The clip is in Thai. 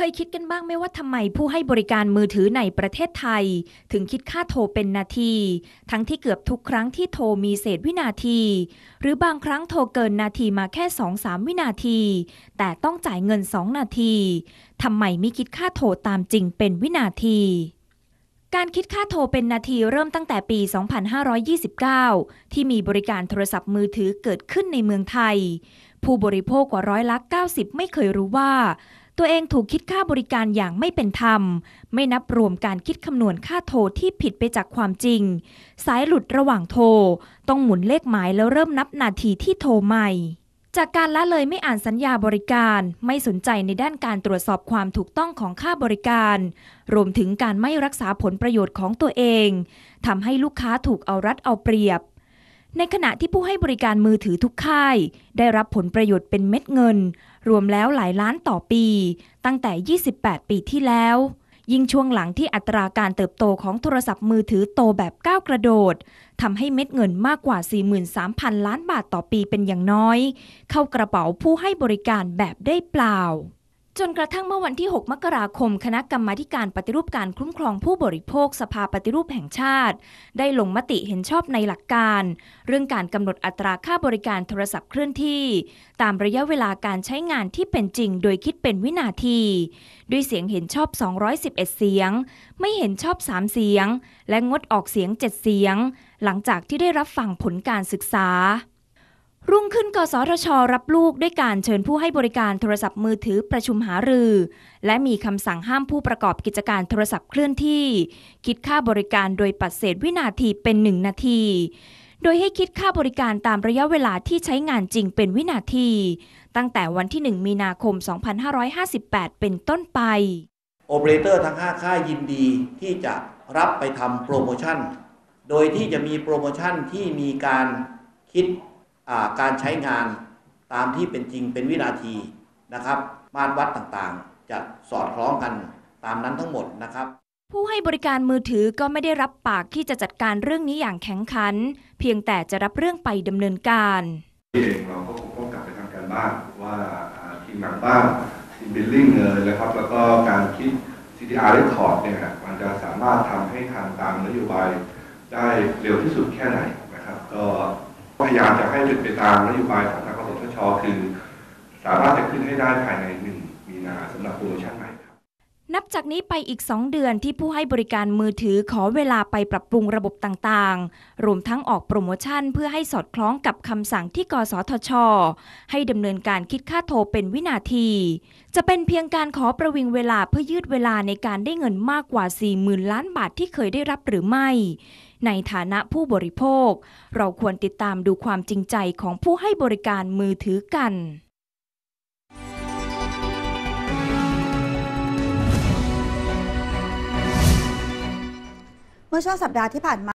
เคยคิดกันบ้างไหมว่าทำไมผู้ให้บริการมือถือในประเทศไทย ถึงคิดค่าโทรเป็นนาที ทั้งที่เกือบทุกครั้งที่โทรมีเศษวินาที หรือบางครั้งโทรเกินนาทีมาแค่สสองามวินาที แต่ต้องจ่ายเงินสองนาทีทำไมไม่คิดค่าโทรตามจริงเป็นวินาที การคิดค่าโทรเป็นนาทีเริ่มตั้งแต่ปี 2529 ที่มีบริการโทรศัพท์มือถือเกิดขึ้นในเมืองไทย ผู้บริโภคกว่าร้อยละ90 ไม่เคยรู้ว่าตัวเองถูกคิดค่าบริการอย่างไม่เป็นธรรม ไม่นับรวมการคิดคำนวณค่าโทรที่ผิดไปจากความจริง สายหลุดระหว่างโทร ต้องหมุนเลขหมายแล้วเริ่มนับนาทีที่โทรใหม่ จากการละเลยไม่อ่านสัญญาบริการ ไม่สนใจในด้านการตรวจสอบความถูกต้องของค่าบริการ รวมถึงการไม่รักษาผลประโยชน์ของตัวเอง ทำให้ลูกค้าถูกเอารัดเอาเปรียบในขณะที่ผู้ให้บริการมือถือทุกค่าย ได้รับผลประโยชน์เป็นเม็ดเงิน รวมแล้วหลายล้านต่อปี ตั้งแต่ 28 ปีที่แล้ว ยิ่งช่วงหลังที่อัตราการเติบโตของโทรศัพท์มือถือโตแบบก้าวกระโดดทำให้เม็ดเงินมากกว่า 43,000 ล้านบาทต่อปีเป็นอย่างน้อย เข้ากระเป๋าผู้ให้บริการแบบได้เปล่าจนกระทั่งเมื่อวันที่ 6 มกราคม คณะกรรมาการปฏิรูปการคุ้มครองผู้บริโภคสภาปฏิรูปแห่งชาติ ได้ลงมติเห็นชอบในหลักการ เรื่องการกำหนดอัตราค่าบริการโทรศัพท์เคลื่อนที่ ตามระยะเวลาการใช้งานที่เป็นจริง โดยคิดเป็นวินาที ด้วยเสียงเห็นชอบ 211 เสียง ไม่เห็นชอบ 3 เสียง และงดออกเสียง 7 เสียงหลังจากที่ได้รับฟังผลการศึกษารุ่งขึ้นกสทช รับลูกด้วยการเชิญผู้ให้บริการโทรศัพท์มือถือประชุมหารือ และมีคำสั่งห้ามผู้ประกอบกิจการโทรศัพท์เคลื่อนที่ คิดค่าบริการโดยปัดเศษวินาทีเป็น 1 นาที โดยให้คิดค่าบริการตามระยะเวลาที่ใช้งานจริงเป็นวินาที ตั้งแต่วันที่1มีนาคม 2558เป็นต้นไปโอเปอเรเตอร์ทั้ง 5 ค่ายยินดีที่จะรับไปทำโปรโมชั่น โดยที่จะมีโปรโมชั่นที่มีการคิดการใช้งานตามที่เป็นจริงเป็นวินาทีนะครับ มาตรวัดต่างๆ จะสอดคล้องกันตามนั้นทั้งหมดนะครับ ผู้ให้บริการมือถือก็ไม่ได้รับปากที่จะจัดการเรื่องนี้อย่างแข็งขัน เพียงแต่จะรับเรื่องไปดำเนินการเองเราก็คงต้องกลับไปทำการบ้านว่าทีมหลังบ้านทีมบิลลิ่งเลยนะครับ แล้วก็การคิด CDR record เนี่ยมันจะสามารถทำให้ทางตามนโยบาย ได้เร็วที่สุดแค่ไหนนะครับ ก็พยายามจะให้เป็นไปตามนโยบายของทางกสทช คือ สามารถจะขึ้นให้ได้ภายในหนึ่งมีนาสำหรับโปรโมชั่นใหม่นับจากนี้ไปอีก 2 เดือนที่ผู้ให้บริการมือถือขอเวลาไปปรับปรุงระบบต่างๆ รวมทั้งออกโปรโมชั่นเพื่อให้สอดคล้องกับคำสั่งที่กสทช ให้ดำเนินการคิดค่าโทรเป็นวินาที จะเป็นเพียงการขอประวิงเวลาเพื่อยืดเวลาในการได้เงินมากกว่า 40,000 ล้านบาทที่เคยได้รับหรือไม่ในฐานะผู้บริโภค เราควรติดตามดูความจริงใจของผู้ให้บริการมือถือกันเมื่อช่วงสัปดาห์ที่ผ่านมา